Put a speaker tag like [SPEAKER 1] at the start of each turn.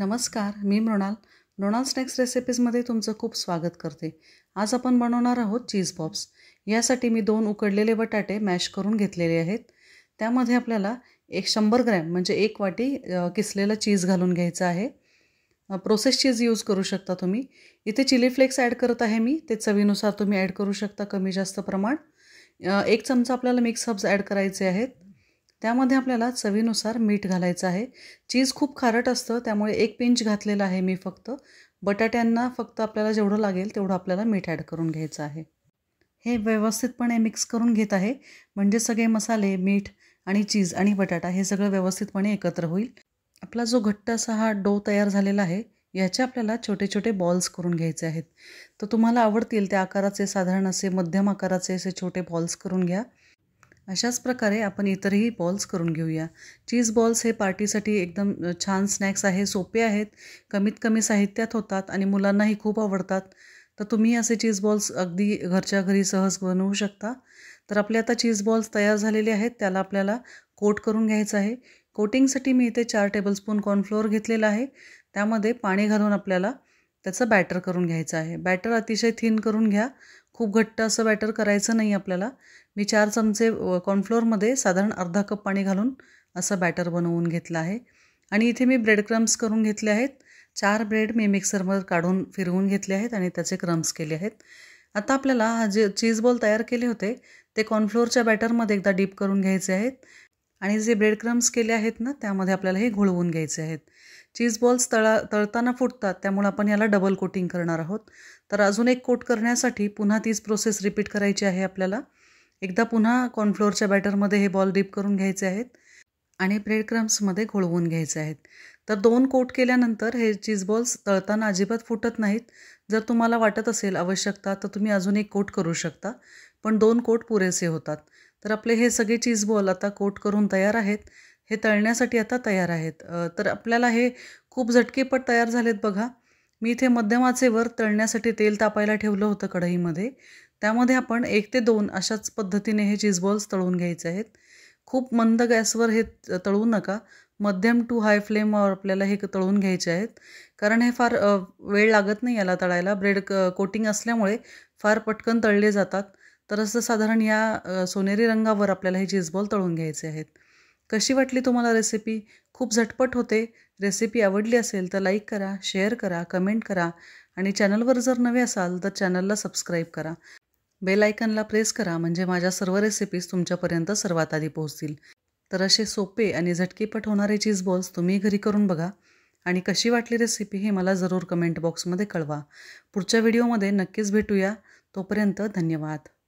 [SPEAKER 1] नमस्कार मी मृणाल मृणाल स्नॅक्स रेसिपीजमध्ये तुमचं खूप स्वागत करते आज आपण बनवणार आहोत चीज पॉप्स यासाठी मी दोन उकडलेले बटाटे मॅश करून घेतलेले आहेत त्यामध्ये आपल्याला एक शंभर ग्रॅम म्हणजे एक वाटी किसलेलं चीज घालून घ्यायचं आहे प्रोसेस चीज यूज करू शकता तुम्ही इथे चिली फ्लेक्स ॲड करत आहे मी ते चवीनुसार तुम्ही ॲड करू शकता कमी जास्त प्रमाण एक चमचा आपल्याला मिक्स हब्स ॲड करायचे आहेत त्यामध्ये आपल्याला चवीनुसार मीठ घालायचं आहे चीज खूप खारट असतं त्यामुळे एक पिंच घातलेलं आहे मी फक्त बटाट्यांना फक्त आपल्याला जेवढं लागेल तेवढं आपल्याला मीठ ॲड करून घ्यायचं आहे हे व्यवस्थितपणे मिक्स करून घेत आहे म्हणजे सगळे मसाले मीठ आणि चीज आणि बटाटा हे सगळं व्यवस्थितपणे एकत्र होईल आपला जो घट्ट असा हा डो तयार झालेला आहे याचे आपल्याला छोटे छोटे बॉल्स करून घ्यायचे आहेत तर तुम्हाला आवडतील त्या आकाराचे साधारण असे मध्यम आकाराचे असे छोटे बॉल्स करून घ्या अशाच प्रकारे आपण इतरही बॉल्स करून घेऊया चीज बॉल्स हे पार्टीसाठी एकदम छान स्नॅक्स आहे सोपे आहेत कमीत कमी साहित्यात होतात आणि मुलांनाही खूप आवडतात तर तुम्ही असे चीज बॉल्स अगदी घरच्या घरी सहज बनवू शकता तर आपले आता चीज बॉल्स तयार झालेले आहेत त्याला आपल्याला कोट करून घ्यायचं आहे कोटिंगसाठी मी इथे चार टेबलस्पून कॉर्नफ्लोअर घेतलेला आहे त्यामध्ये पाणी घालून आपल्याला त्याचं बॅटर करून घ्यायचं आहे बॅटर अतिशय थीन करून घ्या खूप घट्ट असं बॅटर करायचं नाही आपल्याला मी चार चमचे कॉर्नफ्लोअरमध्ये साधारण अर्धा कप पाणी घालून असं बॅटर बनवून घेतलं आहे आणि इथे मी ब्रेड क्रम्स करून घेतले आहेत चार ब्रेड मी मिक्सरमध्ये काढून फिरवून घेतले आहेत आणि त्याचे क्रम्स केले आहेत आता आपल्याला हा जे चीज बॉल तयार केले होते ते कॉर्नफ्लोअरच्या बॅटरमध्ये एकदा डीप करून घ्यायचे आहेत आणि जे ब्रेड क्रम्स केले आहेत ना त्यामध्ये आपल्याला हे घोळवून घ्यायचे आहेत चीज बॉल्स तळा तळताना फुटतात त्यामुळे आपण याला डबल कोटिंग करणार आहोत तर अजून एक कोट करण्यासाठी पुन्हा तीच प्रोसेस रिपीट करायची आहे आपल्याला एकदा पुन्हा कॉर्नफ्लोअरच्या बॅटरमध्ये हे बॉल डीप करून घ्यायचे आहेत आणि ब्रेड क्रम्समध्ये घोळवून घ्यायचे आहेत तर दोन कोट केल्यानंतर हे चीज बॉल्स तळताना अजिबात फुटत नाहीत जर तुम्हाला वाटत असेल आवश्यकता तर तुम्ही अजून एक कोट करू शकता पण दोन कोट पुरेसे होतात तर आपले हे सगळे चीज बॉल आता कोट करून तयार आहेत हे तळण्यासाठी आता तयार आहेत तर आपल्याला हे खूप झटकेपट तयार झालेत बघा मी इथे मध्यमाचेवर तळण्यासाठी तेल तापायला ठेवलं होतं कढईमध्ये त्यामध्ये आपण एक ते दोन अशाच पद्धतीने हे चीज तळून घ्यायचे आहेत खूप मंद गॅसवर हे तळवू नका मध्यम टू हाय फ्लेमवर आपल्याला हे तळून घ्यायचे आहेत कारण हे फार वेळ लागत नाही याला तळायला ब्रेड क कोटिंग असल्यामुळे फार पटकन तळले जातात तर असं साधारण या सोनेरी रंगावर आपल्याला हे चीजबॉल तळून घ्यायचे आहेत कशी वाटली तुम्हाला रेसिपी खूप झटपट होते रेसिपी आवडली असेल तर लाईक करा शेअर करा कमेंट करा आणि चॅनलवर जर नवे असाल तर चॅनलला सबस्क्राईब करा बेल आयकनला प्रेस करा म्हणजे माझ्या सर्व रेसिपीज तुमच्यापर्यंत सर्वात आधी पोहोचतील तर असे सोपे आणि झटकीपट होणारे चीज बॉल्स तुम्ही घरी करून बघा आणि कशी वाटली रेसिपी हे मला जरूर कमेंट बॉक्समध्ये कळवा पुढच्या व्हिडिओमध्ये नक्कीच भेटूया तोपर्यंत धन्यवाद